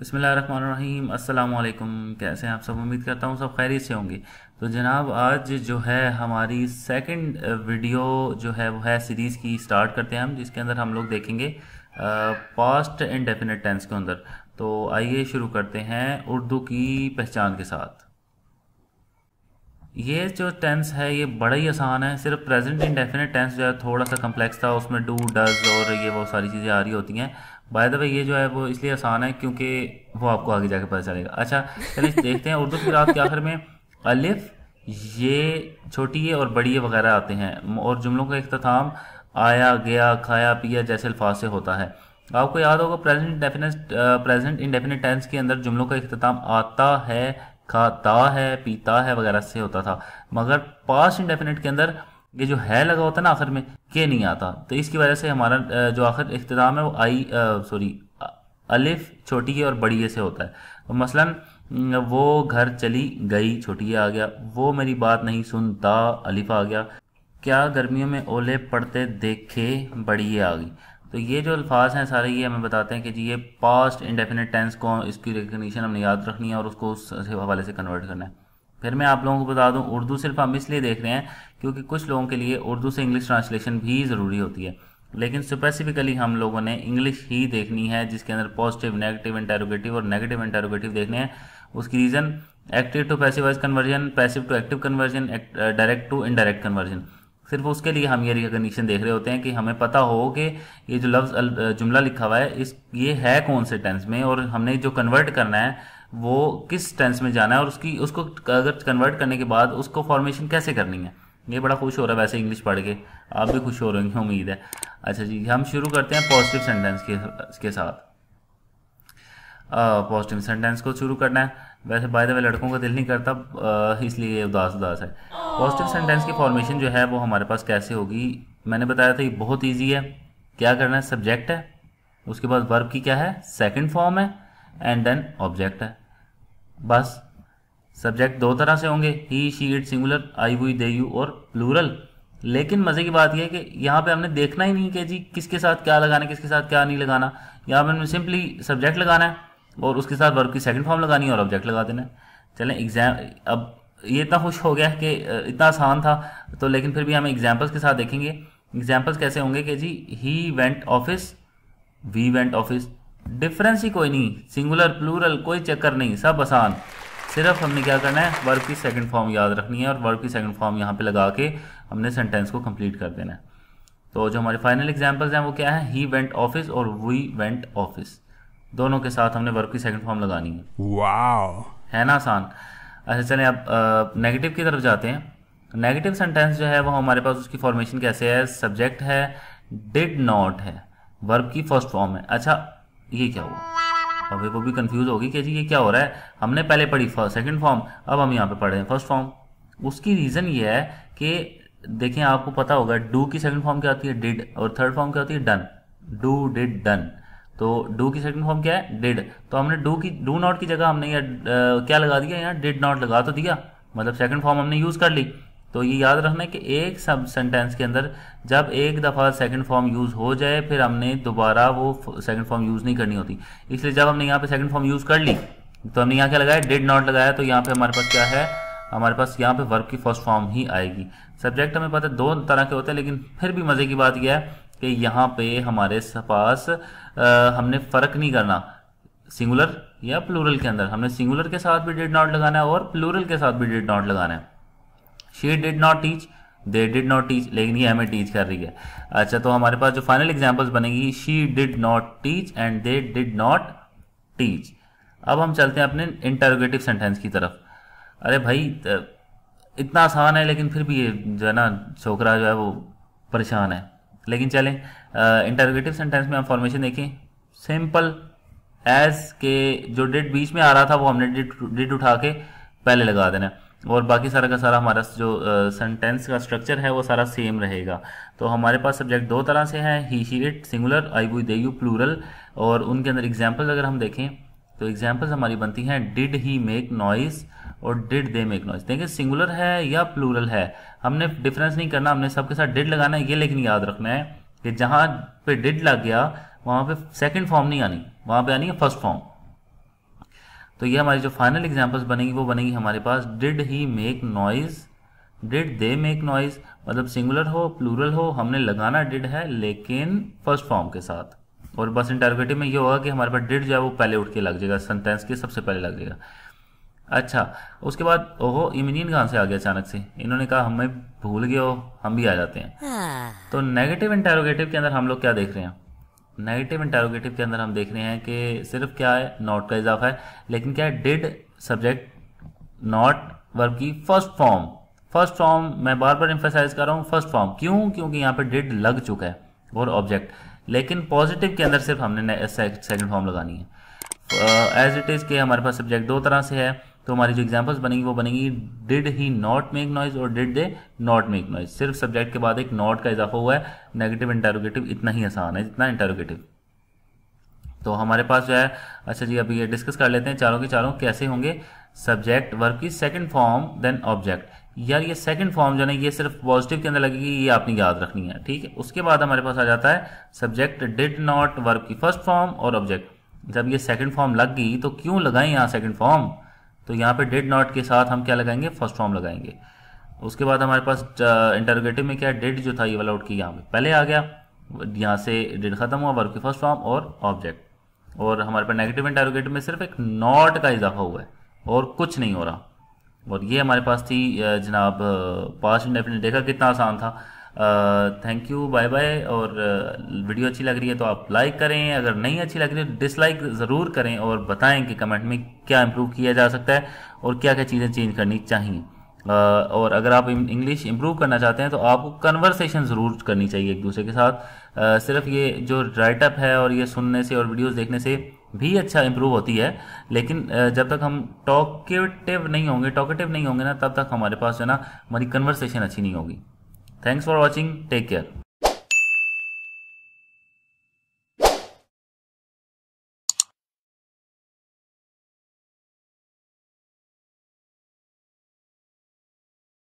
बसमीम अल्लाम कैसे हैं आप सब उम्मीद करता हूँ सब खैरियत से होंगे तो जनाब आज जो है हमारी सेकंड वीडियो जो है वो है सीरीज़ की स्टार्ट करते हैं हम जिसके अंदर हम लोग देखेंगे पास्ट डेफिनेट टेंस के अंदर तो आइए शुरू करते हैं उर्दू की पहचान के साथ ये जो टेंस है ये बड़ा ही आसान है सिर्फ प्रेजेंट इंडेफिनेट टेंस जो है थोड़ा सा कम्प्लेक्स था उसमें डू डज और ये वो सारी चीज़ें आ रही होती हैं बाय द वे ये जो है वो इसलिए आसान है क्योंकि वो आपको आगे जाके पता चलेगा अच्छा चलिए देखते हैं उर्दू की रात के आखिर में अलिफ ये छोटी है और बड़ी है वगैरह आते हैं और जुमलों का अख्ताम आया गया खाया पिया जैसे अल्फाज से होता है आपको याद होगा present indefinite present indefinite tense के अंदर जुमलों का अख्ताम आता है खाता है पीता है वगैरह से होता था मगर पास इंडेफिनेट के अंदर ये जो है लगा होता है ना आखिर में के नहीं आता तो इसकी वजह से हमारा जो आखिर इख्ताम है वो आई सॉरी अलिफ छोटी और बड़ी से होता है तो मसलन वो घर चली गई छोटी आ गया वो मेरी बात नहीं सुनता अलिफ आ गया क्या गर्मियों में ओले पड़ते देखे बड़ी आ गई तो ये जो अल्फाज हैं सारे ये हमें बताते हैं कि जी ये पास्ट इंडेफिनिट टेंस को इसकी रिकग्निशन हमने याद रखनी है और उसको उस हवाले से कन्वर्ट करना है फिर मैं आप लोगों को बता दूं उर्दू सिर्फ हम इसलिए देख रहे हैं क्योंकि कुछ लोगों के लिए उर्दू से इंग्लिश ट्रांसलेशन भी ज़रूरी होती है लेकिन स्पेसिफिकली हम लोगों ने इंग्लिश ही देखनी है जिसके अंदर पॉजिटिव नेगेटिव इंटेरोगेटिव और नेगेटिव इंटेरोगेटिव देखने हैं उसकी reason active to passive conversion passive to active conversion direct to indirect conversion सिर्फ उसके लिए हम ये रिकग्निशन देख रहे होते हैं कि हमें पता हो कि ये जो लफ्ज़ जुमला लिखा हुआ है इस ये है कौन से टेंस में और हमने जो कन्वर्ट करना है वो किस टेंस में जाना है और उसकी उसको अगर कन्वर्ट करने के बाद उसको फॉर्मेशन कैसे करनी है ये बड़ा खुश हो रहा है वैसे इंग्लिश पढ़ के आप भी खुश हो रहे हैं उम्मीद है अच्छा जी हम शुरू करते हैं पॉजिटिव सेंटेंस के के साथ पॉजिटिव सेंटेंस को शुरू करना है वैसे बाय द वे लड़कों का दिल नहीं करता इसलिए ये उदास उदास है पॉजिटिव सेंटेंस की फॉर्मेशन जो है वो हमारे पास कैसे होगी मैंने बताया था ये बहुत ईजी है क्या करना है सब्जेक्ट है उसके बाद वर्ब की क्या है सेकेंड फॉर्म है एंड देन ऑब्जेक्ट है बस सब्जेक्ट दो तरह से होंगे he she it singular I we they you और प्लूरल लेकिन मज़े की बात यह है कि यहाँ पे हमने देखना ही नहीं कि जी किसके साथ क्या लगाना किसके साथ क्या नहीं लगाना यहाँ पे हमने सिंपली सब्जेक्ट लगाना है और उसके साथ वर्ब की सेकंड फॉर्म लगानी है और ऑब्जेक्ट लगा देना चलें एग्जाम अब ये इतना खुश हो गया कि इतना आसान था तो लेकिन फिर भी हम एग्जाम्पल्स के साथ देखेंगे एग्जाम्पल्स कैसे होंगे कि जी he went office we went office difference ही कोई नहीं सिंगुलर प्लूरल कोई चक्कर नहीं सब आसान सिर्फ हमने क्या करना है वर्ब की सेकंड फॉर्म याद रखनी है और वर्ब की सेकंड फॉर्म यहाँ पे लगा के हमने सेंटेंस को कंप्लीट कर देना है तो जो हमारे फाइनल एग्जांपल्स हैं वो क्या है ही वेंट ऑफिस और वी वेंट ऑफिस दोनों के साथ हमने वर्ब की सेकंड फॉर्म लगानी है वाओ है ना आसान अच्छा चले अब नेगेटिव की तरफ जाते हैं नेगेटिव सेंटेंस जो है वो हमारे पास उसकी फॉर्मेशन कैसे है सब्जेक्ट है डिड नॉट है वर्ब की फर्स्ट फॉर्म है अच्छा ये क्या हुआ अभी वो भी कंफ्यूज होगी कि जी ये क्या हो रहा है हमने पहले पढ़ी सेकंड फॉर्म अब हम यहाँ पे पढ़ रहे हैं फर्स्ट फॉर्म उसकी रीज़न ये है कि देखें आपको पता होगा डू की सेकंड फॉर्म क्या होती है डिड और थर्ड फॉर्म क्या होती है डन डू डिड डन तो डू की सेकंड फॉर्म क्या है डिड तो हमने डू की डू नॉट की जगह हमने या, क्या लगा दिया यहाँ डिड नॉट लगा तो दिया मतलब सेकंड फॉर्म हमने यूज़ कर ली तो ये याद रखना है कि एक सब सेंटेंस के अंदर जब एक दफ़ा सेकंड फॉर्म यूज़ हो जाए फिर हमने दोबारा वो सेकंड फॉर्म यूज़ नहीं करनी होती इसलिए जब हमने यहाँ पे सेकंड फॉर्म यूज़ कर ली तो हमने यहाँ क्या लगाया डिड नॉट लगाया तो यहाँ पे हमारे पास क्या है हमारे पास यहाँ पे वर्ब की फर्स्ट फॉर्म ही आएगी सब्जेक्ट हमें पता है दो तरह के होते हैं लेकिन फिर भी मज़े की बात यह है कि यहां पे हमारे पास हमने फ़र्क नहीं करना सिंगुलर या प्लूरल के अंदर हमने सिंगुलर के साथ भी डिड नॉट लगाना है और प्लूरल के साथ भी डिड नॉट लगाना है she did not teach they did not teach लेकिन ये हमें टीच कर रही है अच्छा तो हमारे पास जो फाइनल एग्जाम्पल्स बनेगी she did not teach and they did not teach अब हम चलते हैं अपने इंटरोगेटिव सेंटेंस की तरफ अरे भाई इतना आसान है लेकिन फिर भी ये जो है ना छोकरा जो है वो परेशान है लेकिन चलें इंटरगेटिव सेंटेंस में हम फॉर्मेशन देखें सिंपल एज के जो डेट बीच में आ रहा था वो हमने डेट उठा के पहले लगा देना और बाकी सारा का सारा हमारा जो सेंटेंस का स्ट्रक्चर है वो सारा सेम रहेगा तो हमारे पास सब्जेक्ट दो तरह से हैं he she it singular I we they you plural और उनके अंदर एग्जाम्पल अगर हम देखें तो एग्जाम्पल्स हमारी बनती हैं डिड ही मेक नॉइज़ और डिड दे मेक नॉइज देखिए सिंगुलर है या प्लूरल है हमने डिफरेंस नहीं करना हमने सबके साथ डिड लगाना है ये लेकिन याद रखना है कि जहां पे डिड लग गया वहां पे सेकंड फॉर्म नहीं आनी वहां पे आनी है फर्स्ट फॉर्म तो ये हमारी जो फाइनल एग्जाम्पल्स बनेगी वो बनेगी हमारे पास did he make noise did they make noise मतलब सिंगुलर हो प्लूरल हो हमने लगाना डिड है लेकिन फर्स्ट फॉर्म के साथ और बस इंटरगेटिव में ये होगा कि हमारे पास डिड जो है वो पहले उठ के लग जाएगा सेंटेंस के सबसे पहले लग जाएगा अच्छा उसके बाद ओहो इमिनिन कहाँ से आ गया अचानक से इन्होंने कहा हमें भूल गए हो हम भी आ जाते हैं हाँ। तो नेगेटिव इंटेरोगेटिव के अंदर हम लोग क्या देख रहे हैं नेगेटिव इंटेरोगेटिव के अंदर हम देख रहे हैं कि सिर्फ क्या है नॉट का इजाफा है लेकिन क्या डिड सब्जेक्ट नॉट वर्ब की फर्स्ट फॉर्म फर्स्ट फॉर्म मैं बार बार इंफेसाइज कर रहा हूँ फर्स्ट फॉर्म क्यों क्योंकि यहाँ पर डिड लग चुका है और ऑब्जेक्ट लेकिन पॉजिटिव के अंदर सिर्फ हमने सेकंड फॉर्म लगानी है एज इट इज़ के हमारे पास सब्जेक्ट दो तरह से है तो हमारी जो एग्जाम्पल्स बनेंगी वो बनेंगी did he not make noise और did they not make noise सिर्फ सब्जेक्ट के बाद एक नॉट का इजाफा हुआ है नेगेटिव इंटेरोगेटिव इतना ही आसान है जितना इंटेरोगेटिव तो हमारे पास जो है अच्छा जी अभी ये डिस्कस कर लेते हैं चारों के चारों कैसे होंगे सब्जेक्ट वर्ब की सेकंड फॉर्म देन ऑब्जेक्ट यार ये सेकंड फॉर्म जो है ये सिर्फ पॉजिटिव के अंदर लगेगी ये आपने याद रखनी है ठीक है उसके बाद हमारे पास आ जाता है सब्जेक्ट डिड नॉट वर्ब की फर्स्ट फॉर्म और ऑब्जेक्ट जब ये सेकंड फॉर्म लग गई तो क्यों लगाएं यहां सेकंड फॉर्म तो यहाँ पे डेड नॉट के साथ हम क्या लगाएंगे फर्स्ट फॉर्म लगाएंगे उसके बाद हमारे पास इंटरोगेटिव uh, में क्या डेड जो था ये वाला आउट की यहाँ पे पहले आ गया यहाँ से डेड खत्म हुआ वर्क की फर्स्ट फॉर्म और ऑब्जेक्ट और हमारे पास नेगेटिव इंटरोगेटिव में सिर्फ एक नॉट का इजाफा हुआ है और कुछ नहीं हो रहा और ये हमारे पास थी uh, जनाब पास्ट uh, इंडेफिनेट देखा कितना आसान था थैंक यू बाय बाय और वीडियो अच्छी लग रही है तो आप लाइक करें अगर नहीं अच्छी लग रही है डिसलाइक तो ज़रूर करें और बताएं कि कमेंट में क्या इम्प्रूव किया जा सकता है और क्या क्या चीज़ें चेंज करनी चाहिए और अगर आप इंग्लिश इम्प्रूव करना चाहते हैं तो आपको कन्वर्सेशन ज़रूर करनी चाहिए एक दूसरे के साथ सिर्फ ये जो राइटअप है और ये सुनने से और वीडियोस देखने से भी अच्छा इम्प्रूव होती है लेकिन जब तक हम टॉकेटिव नहीं होंगे टॉकेटिव नहीं होंगे ना तब तक हमारे पास जो है ना हमारी कन्वर्सेशन अच्छी नहीं होगी Thanks for watching. Take care.